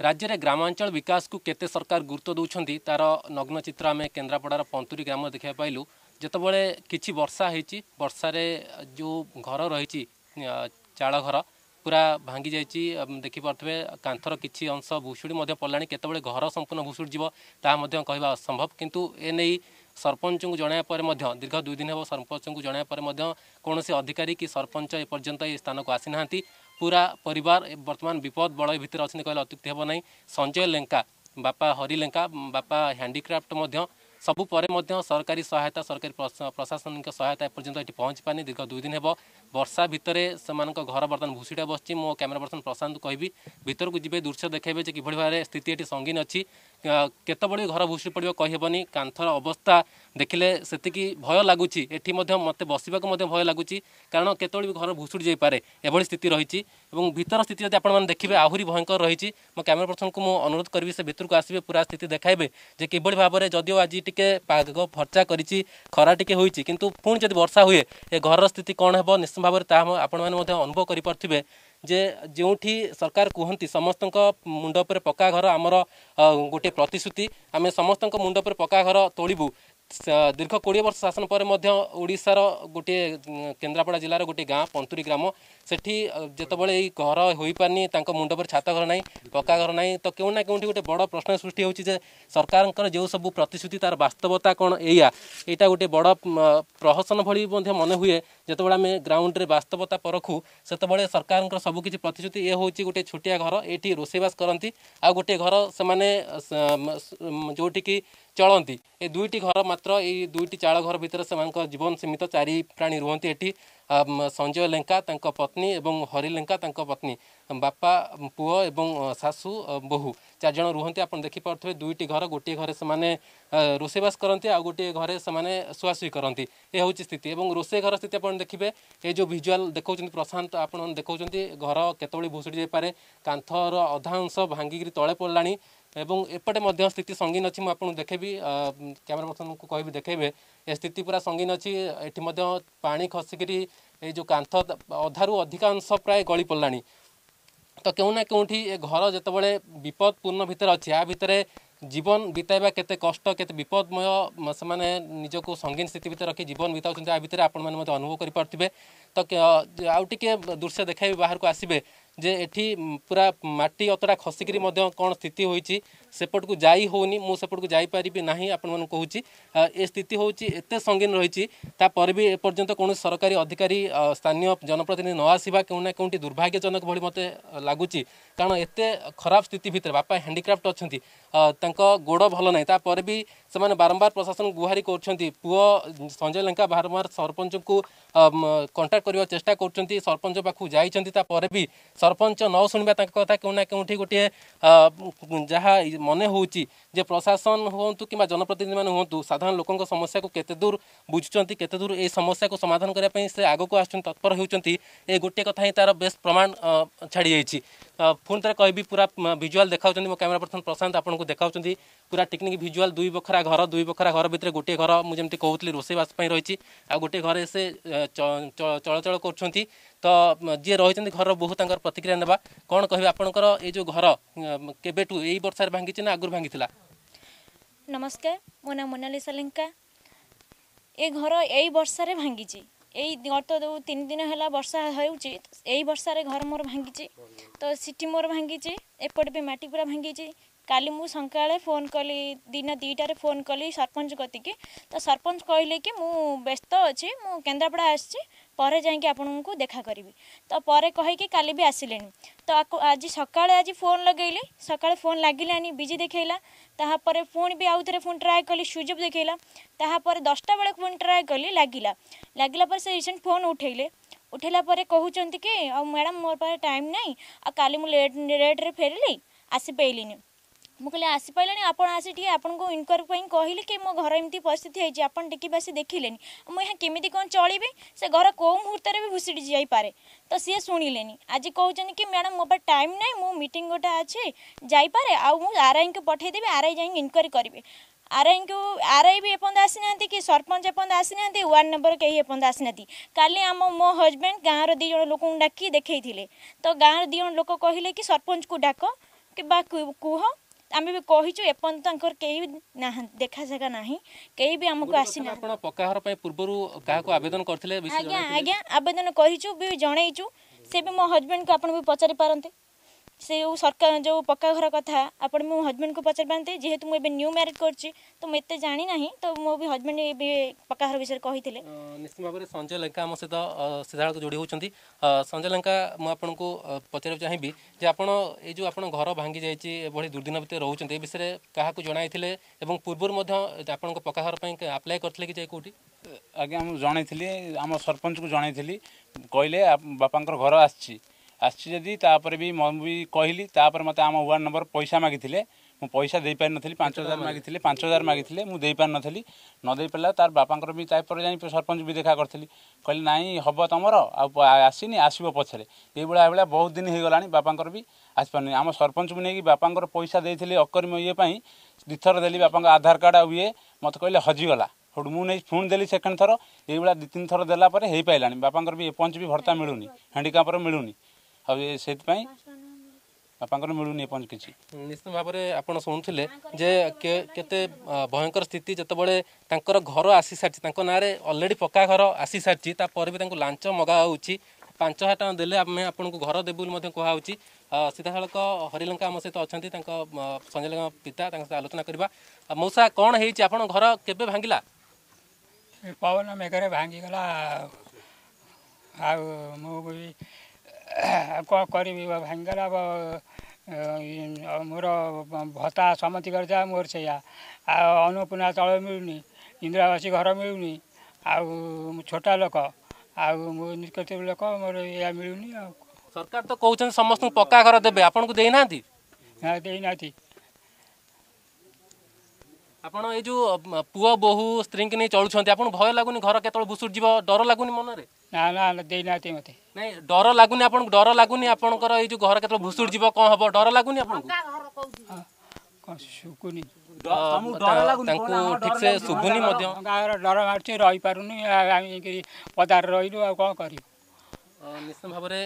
राज्य में ग्रामांचल विकास को केते सरकार गुरुत्व दौरान तार नग्न चित्र आम केन्द्रापड़ार पंतुरी ग्राम देखा पालू जोबले कि वर्षा होषार जो घर रही चाड़ घर पूरा भांगी जा देखिपे कांथर किसी अंश भूसुड़ी पड़ा के घर संपूर्ण भूसुड़ी जाता कह असंभव कितु एने सरपंच को जनवापर मैं दीर्घ दुई दिन हम सरपंच को जनवापर कौन अधिकारी कि सरपंच एपर्तंत स्थान को आसीना पूरा परिवार वर्तमान विपद बलय भितर अच्छे कह अत्युक्ति हे ना संजय लेंका बापा हरि लेंका बापा हैंडिक्राफ्ट सबु परे सरकारी सहायता सरकारी प्रशासनिक सहायता एपर्तंत ये पहुंच पानी दीर्घ दुई दिन हे वर्षा भितर से घर बर्तन भूसीटा बस मो कमेरा पर्सन प्रशांत कह भर को जी दृश्य देखेबे कि भाव में स्थित ये संगीन अच्छी केत घर भूसी पड़ो कहीहबनी कांथर अवस्था ଦେଖିଲେ ସେତିକି ଭୟ ଲାଗୁଛି ଏଠି ମଧ୍ୟ ମୋତେ ବସିବାକୁ ମଧ୍ୟ ଭୟ ଲାଗୁଛି କାରଣ କେତେବେଳେ ବି ଘର ଭୁଷୁଡ଼ି ଯାଇପାରେ ଏଭଳି ସ୍ଥିତି ରହିଛି ଏବଂ ଭିତର ସ୍ଥିତି ଯଦି ଆପଣମାନେ ଦେଖିବେ ଆହୁରି ଭୟଙ୍କର ରହିଛି ମୋ କ୍ୟାମେରା ପର୍ସନକୁ ମୁଁ ଅନୁରୋଧ କରିବି ସେ ଭିତରକୁ ଆସିବେ ପୁରା ସ୍ଥିତି ଦେଖାଇବେ ଯେ କିଭଳି ଭାବରେ ଯଦିଓ ଆଜି ଟିକେ ପାଗ ଫର୍ଚ୍ଚା କରିଛି ଖରା ଟିକେ ହୋଇଛି କିନ୍ତୁ ପୁଣି ଯଦି ବର୍ଷା ହୁଏ ଏ ଘରର ସ୍ଥିତି କ'ଣ ହେବ ନିଶ୍ଚିତ ଭାବରେ ତାହା ଆପଣମାନେ ମଧ୍ୟ ଅନୁଭବ କରିପାରୁଥିବେ ଯେ ଯେଉଁଠି ସରକାର କୁହନ୍ତି ସମସ୍ତଙ୍କ ମୁଣ୍ଡ ଉପରେ ପକ୍କା ଘର ଆମର ଗୋଟିଏ ପ୍ରତିଶ୍ରୁତି ଆମେ ସମସ୍ତଙ୍କ ମୁଣ୍ଡ ଉପରେ ପକ୍କା ଘର ତୋଳିବୁ ଦୀର୍ଘ କୋଡ଼ିଏ ବର୍ଷ ଶାସନ ପରେ ମଧ୍ୟ ଓଡ଼ିଶାର ଗୋଟିଏ କେନ୍ଦ୍ରାପଡ଼ା ଜିଲ୍ଲାର ଗୋଟିଏ ଗାଁ ପନ୍ତୁରୀ ଗ୍ରାମ ସେଠି ଯେତେବେଳେ ଏଇ ଘର ହୋଇପାରୁନି ତାଙ୍କ ମୁଣ୍ଡ ଉପରେ ଛାତ ଘର ନାହିଁ ପକ୍କା ଘର ନାହିଁ ତ କେଉଁ ନା କେଉଁଠି ଗୋଟେ ବଡ଼ ପ୍ରଶ୍ନ ସୃଷ୍ଟି ହେଉଛି ଯେ ସରକାରଙ୍କର ଯେଉଁ ସବୁ ପ୍ରତିଶ୍ରୁତି ତା'ର ବାସ୍ତବତା କ'ଣ ଏଇଆ ଏଇଟା ଗୋଟେ ବଡ଼ ପ୍ରହସନ ଭଳି ମଧ୍ୟ ମନେ ହୁଏ ଯେତେବେଳେ ଆମେ ଗ୍ରାଉଣ୍ଡରେ ବାସ୍ତବତା ପରଖୁ ସେତେବେଳେ ସରକାରଙ୍କର ସବୁକିଛି ପ୍ରତିଶ୍ରୁତି ଏ ହେଉଛି ଗୋଟେ ଛୋଟିଆ ଘର ଏଇଠି ରୋଷେଇବାସ କରନ୍ତି ଆଉ ଗୋଟିଏ ଘର ସେମାନେ ଯେଉଁଠିକି चलती ए दुईट घर मात्र युईट चाड़ घर भर से जीवन सीमित चार प्राणी रुहत ये संजय लेंका पत्नी और हरि लेंका पत्नी बापा पुओ एवं शाशु बहु चारज रुहत आप देखिपे दुईट घर गोटे घरे से रोषेवास करते आ गोटे घरे से शुआसुई करती हूँ स्थिति और रोसे घर स्थित आप देखिए ये जो भिजुआल देखा प्रशांत आप देखते घर केत भूसुड़ी जापे कांथर अधा अंश भांगिकी तले पड़ला এবং এপটে মধ্যে স্থিতি সঙ্গীন অছি আপনার দেখেবি ক্যামেরা পর্সনকে কবি দেখেবে এ স্থিতি পুরা সঙ্গীন অছি এটি মধ্যে পানি খসিকি এই যে কান্থ অধারু অধিকাংশ প্রায় গলি পড়লা তো কেউ না কেউঠি এ ঘর যেতবে বিপদপূর্ণ ভিতরে অছি আ ভিতরে জীবন বিতাইবা কেতে কষ্ট কেতে বিপদময় সে নিজকে সঙ্গীন স্থিতি ভিতরে রাখি জীবন বিতাউছেন আ ভিতরে আপনার মধ্যে অনুভব করে পারে তো আউ টিকে দৃশ্য দেখাইবি বাহারক আসবে ଯେ ଏଠି ପୁରା ମାଟି ଅତଡ଼ା ଖସିକିରି ମଧ୍ୟ କ'ଣ ସ୍ଥିତି ହୋଇଛି ସେପଟକୁ ଯାଇ ହେଉନି ମୁଁ ସେପଟକୁ ଯାଇପାରିବି ନାହିଁ ଆପଣମାନଙ୍କୁ କହୁଛି ଏ ସ୍ଥିତି ହେଉଛି ଏତେ ସଙ୍ଗୀନ ରହିଛି ତାପରେ ବି ଏପର୍ଯ୍ୟନ୍ତ କୌଣସି ସରକାରୀ ଅଧିକାରୀ ସ୍ଥାନୀୟ ଜନପ୍ରତିନିଧି ନ ଆସିବା କେଉଁ ନା କେଉଁଠି ଦୁର୍ଭାଗ୍ୟଜନକ ଭଳି ମୋତେ ଲାଗୁଛି କାରଣ ଏତେ ଖରାପ ସ୍ଥିତି ଭିତରେ ବାପା ହ୍ୟାଣ୍ଡିକ୍ରାଫ୍ଟ ଅଛନ୍ତି ତାଙ୍କ ଗୋଡ଼ ଭଲ ନାହିଁ ତାପରେ ବି ସେମାନେ ବାରମ୍ବାର ପ୍ରଶାସନ ଗୁହାରି କରୁଛନ୍ତି ପୁଅ ସଞ୍ଜୟ ଲେଙ୍କା ବାରମ୍ବାର ସରପଞ୍ଚଙ୍କୁ କଣ୍ଟାକ୍ଟ କରିବାକୁ ଚେଷ୍ଟା କରୁଛନ୍ତି ସରପଞ୍ଚ ପାଖକୁ ଯାଇଛନ୍ତି ତାପରେ ବି ସରପଞ୍ଚ ନ ଶୁଣିବା ତାଙ୍କ କଥା କେଉଁ ନା କେଉଁଠି ଗୋଟିଏ ଯାହା ମନେ ହେଉଛି ଯେ ପ୍ରଶାସନ ହୁଅନ୍ତୁ କିମ୍ବା ଜନପ୍ରତିନିଧିମାନେ ହୁଅନ୍ତୁ ସାଧାରଣ ଲୋକଙ୍କ ସମସ୍ୟାକୁ କେତେ ଦୂର ବୁଝୁଛନ୍ତି କେତେ ଦୂର ଏହି ସମସ୍ୟାକୁ ସମାଧାନ କରିବା ପାଇଁ ସେ ଆଗକୁ ଆସୁଛନ୍ତି ତତ୍ପର ହେଉଛନ୍ତି ଏ ଗୋଟିଏ କଥା ହିଁ ତା'ର ବେଶ୍ ପ୍ରମାଣ ଛାଡ଼ିଯାଇଛି ପୁଣି ଥରେ କହିବି ପୁରା ଭିଜୁଆଲ୍ ଦେଖାଉଛନ୍ତି ମୋ କ୍ୟାମେରା ପର୍ସନ୍ ପ୍ରଶାନ୍ତ ଆପଣଙ୍କୁ ଦେଖାଉଛନ୍ତି ପୁରା ଟିକନିକ୍ ଭିଜୁଆଲ୍ ଦୁଇ ବଖରା ଘର ଦୁଇ ବଖରା ଘର ଭିତରେ ଗୋଟିଏ ଘର ମୁଁ ଯେମିତି କହୁଥିଲି ରୋଷେଇବାସ ପାଇଁ ରହିଛି ଆଉ ଗୋଟିଏ ଘରେ ସେ ଚଳଚଳ କରୁଛନ୍ତି ତ ଯିଏ ରହିଛନ୍ତି ଘରର ବହୁତ ତାଙ୍କର ପ୍ରତିକ୍ରିୟା ନେବା କ'ଣ କହିବେ ଆପଣଙ୍କର ଏଇ ଯେଉଁ ଘର କେବେଠୁ ଏଇ ବର୍ଷାରେ ଭାଙ୍ଗିଛି ନା ଆଗରୁ ଭାଙ୍ଗିଥିଲା ନମସ୍କାର ମୋ ନାଁ ମୋନାଲିସା ଲେଙ୍କା ଏ ଘର ଏଇ ବର୍ଷାରେ ଭାଙ୍ଗିଛି এই গত তিন দিন ହେଲା ବର୍ଷା ହେଉଛି ଏଇ ବର୍ଷାରେ ଘର ମୋର ଭାଙ୍ଗିଛି ତ ସିଠି ମୋର ଭାଙ୍ଗିଛି ଏପଟେ ବି ମାଟି ପୁରା ଭାଙ୍ଗିଛି କାଲି ମୁଁ ସକାଳେ ଫୋନ୍ କଲି ଦିନ ଦୁଇଟାରେ ଫୋନ୍ କଲି ସରପଞ୍ଚ କତିକି ତ ସରପଞ୍ଚ କହିଲେ କି ମୁଁ ବ୍ୟସ୍ତ ଅଛି ମୁଁ କେନ୍ଦ୍ରାପଡ଼ା ଆସିଛି पर जाकि आपण को देखा करी तो पर कहीकि का भी आसिले तो आज सका आज फोन लगे सका फोन लगलानी विजि देखला तापर पुणी भी आउ थे फोन ट्राए कली सुजब देखला दसटा बेल फोन ट्राए कली लगला लगला से रिसेंट फोन उठेले उठेला कहते कि मैडम मोर पर टाइम नहीं आ का रेट्रे फेरली आसी पेली ମୁଁ କହିଲି ଆସିପାରିଲେଣି ଆପଣ ଆସି ଟିକେ ଆପଣଙ୍କୁ ଇନକ୍ୱାରୀ ପାଇଁ କହିଲି କି ମୋ ଘର ଏମିତି ପରିସ୍ଥିତି ହେଇଛି ଆପଣ ଟିକେ ଆସି ଦେଖିଲେନି ମୁଁ ଏହା କେମିତି କ'ଣ ଚଳିବି ସେ ଘର କେଉଁ ମୁହୂର୍ତ୍ତରେ ବି ଭୁଷୁଡ଼ି ଯାଇପାରେ ତ ସିଏ ଶୁଣିଲେନି ଆଜି କହୁଛନ୍ତି କି ମ୍ୟାଡ଼ାମ୍ ମୋ ପାଖରେ ଟାଇମ୍ ନାହିଁ ମୁଁ ମିଟିଂ ଗୋଟେ ଅଛି ଯାଇପାରେ ଆଉ ମୁଁ ଆର୍ଆଇଙ୍କୁ ପଠାଇଦେବି ଆର୍ଆଇ ଯାଇକି ଇନକ୍ୱାରୀ କରିବେ ଆର୍ଆଇଙ୍କୁ ଆର୍ଆଇ ବି ଏପର୍ଯ୍ୟନ୍ତ ଆସିନାହାନ୍ତି କି ସରପଞ୍ଚ ଏପର୍ଯ୍ୟନ୍ତ ଆସିନାହାନ୍ତି ୱାର୍ଡ଼ ନମ୍ବର କେହି ଏପର୍ଯ୍ୟନ୍ତ ଆସିନାହାନ୍ତି କାଲି ଆମ ମୋ ହଜବେଣ୍ଡ ଗାଁର ଦୁଇ ଜଣ ଲୋକଙ୍କୁ ଡାକି ଦେଖେଇଥିଲେ ତ ଗାଁର ଦୁଇ ଜଣ ଲୋକ କହିଲେ କି ସରପଞ୍ଚକୁ ଡାକ କିମ୍ବା କୁହ आम भी कही देखा जगह ना कई भी आमको आसना पूर्व आवेदन करते आज्ञा आवेदन कर जनईचु से भी मो हजबैंड को आप पचारि से जो सरकार जो पक्का घर कथा आप हजबैंड को पचार पाते जेहेतु मुझे न्यू म्यारेज कर तो मुझे जाणी ना तो मो भी हजबैंड पक्का घर विषय कही निश्चित भाव में संजय लंका सहित सीधा जोड़ी होती संजय लंका मुझको पचार चाहेबी जो आप जो आप घर भांगी जाइए दुर्दिन भेत रोचे क्या जनई पूर्व आप पक्का घर पर आप्लाय करते कि कौटी आज्ञा मुझे जनईली आम सरपंच को जनईली कहले बापा घर आ आम मि तम्बर पैसा मगिने मु पैसा दिपारि मु देई मागि नथली न देई मै तार बापांकर नदे पारा पर बापाङ सरपंच सरपञ्ची देखा गरिब तमर आसिनी आसो पछाडि त्यही बहुत दिन हैगला नि बापा आम बापांकर पैसा दिकर्म यहाँ पई दिथर देली बापांकर आधार कार्ड अब कहले मतलब गला हौ मु फोन थरो देला थोर योभर पाइलानी है पारला ए पंच एपञ्च भर्ता मिल् ह्यान्डिकम्प्र मिलुनी ଆଉ ସେଥିପାଇଁ ବାପାଙ୍କର ମିଳୁନି ଏପର୍ଯ୍ୟନ୍ତ କିଛି ନିଶ୍ଚିତ ଭାବରେ ଆପଣ ଶୁଣୁଥିଲେ ଯେ କେତେ ଭୟଙ୍କର ସ୍ଥିତି ଯେତେବେଳେ ତାଙ୍କର ଘର ଆସିସାରିଛି ତାଙ୍କ ନାଁରେ ଅଲରେଡ଼ି ପକ୍କା ଘର ଆସିସାରିଛି ତାପରେ ବି ତାଙ୍କୁ ଲାଞ୍ଚ ମଗା ହେଉଛି ପାଞ୍ଚ ହଜାର ଟଙ୍କା ଦେଲେ ଆମେ ଆପଣଙ୍କୁ ଘର ଦେବୁ ବୋଲି ମଧ୍ୟ କୁହାହେଉଛି ସିଧାସଳଖ ହରିଲଙ୍କା ଆମ ସହିତ ଅଛନ୍ତି ତାଙ୍କ ସଞ୍ଜୟ ଲଙ୍କା ପିତା ତାଙ୍କ ସହିତ ଆଲୋଚନା କରିବା ମଉସା କ'ଣ ହେଇଛି ଆପଣଙ୍କ ଘର କେବେ ଭାଙ୍ଗିଲା ପବନ ମେଘରେ ଭାଙ୍ଗିଗଲା ଆଉ ମୁଁ करिब भयङ्कर अब मोर भत्ता सहमति गर्छ मोर सेया अन्नपूर्णा चल मिल्ने इन्द्रावासी घर मिल्ने आउ छोटा लोक आउ निकट लोक मोर या मिल्ने सरकार त कहुन् समस्त पक्का घर देबे आपणको दिनाहाँ दिनाहाँ ଆପଣ ଏଇ ଯେଉଁ ପୁଅ ବୋହୂ ସ୍ତ୍ରୀଙ୍କୁ ନେଇ ଚଳୁଛନ୍ତି ଆପଣ ଭୟ ଲାଗୁନି ଘର କେତେବେଳେ ଭୁଷୁଡ଼ି ଯିବ ଡର ଲାଗୁନି ମନରେ ନା ନା ଦେଇନାହାନ୍ତି ମୋତେ ନାଇଁ ଡର ଲାଗୁନି ଆପଣଙ୍କୁ ଡର ଲାଗୁନି ଆପଣଙ୍କର ଏଇ ଯେଉଁ ଘର କେତେବେଳେ ଭୁଷୁଡ଼ି ଯିବ କ'ଣ ହବ ଡର ଲାଗୁନି ଆପଣଙ୍କୁ ଶୁଭୁନି ତାଙ୍କୁ ଠିକସେ ଶୁଭୁନି ମଧ୍ୟ ଗାଁର ଡର ମାରୁଛି ରହିପାରୁନି ଆମେ ପଦାରେ ରହିଲୁ ଆଉ କ'ଣ କରିବୁ ନିଶ୍ଚିତ ଭାବରେ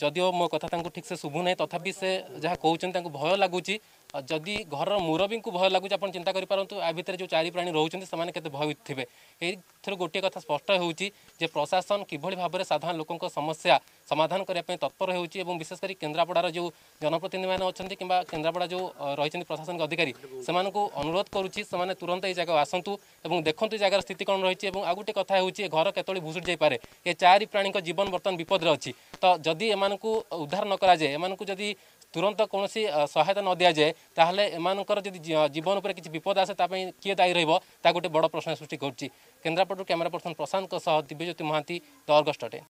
ଯଦିଓ ମୋ କଥା ତାଙ୍କୁ ଠିକସେ ଶୁଭୁ ନାହିଁ ତଥାପି ସେ ଯାହା କହୁଛନ୍ତି ତାଙ୍କୁ ଭୟ ଲାଗୁଛି जदि घर मुरबी को भय लगुच चिंता करूँ या भितर जो चारि प्राणी रोचे भयभीत थे ये गोटे कथा स्पष्ट हो प्रशासन किभली भाव में साधारण लोक समस्या समाधान करने तत्पर हो विशेषकर केन्द्रापड़ार जो जनप्रतिनिधि मैंने अच्छा किंवा केन्द्रापड़ा जो रही प्रशासनिक अधिकारी से अनुरोध करुँचे तुरंत ये जगह आसतु और देखते जगार स्थित कौन रही है आउ गोटे कथ हो घर के भूसुड़ जापे ये चारि प्राणी जीवन बर्तन विपद अच्छी तो जदि एम को उद्धार नक जदि ତୁରନ୍ତ କୌଣସି ସହାୟତା ନ ଦିଆଯାଏ ତାହେଲେ ଏମାନଙ୍କର ଯଦି ଜୀବନ ଉପରେ କିଛି ବିପଦ ଆସେ ତା ପାଇଁ କିଏ ଦାୟୀ ରହିବ ତାହା ଗୋଟେ ବଡ଼ ପ୍ରଶ୍ନ ସୃଷ୍ଟି କରୁଛି କେନ୍ଦ୍ରାପଡ଼ାରୁ କ୍ୟାମେରା ପର୍ସନ୍ ପ୍ରଶାନ୍ତଙ୍କ ସହ ଦିବ୍ୟଜ୍ୟୋତି ମହାନ୍ତି ଦର୍ଗଷ୍ଟ ଅଟେ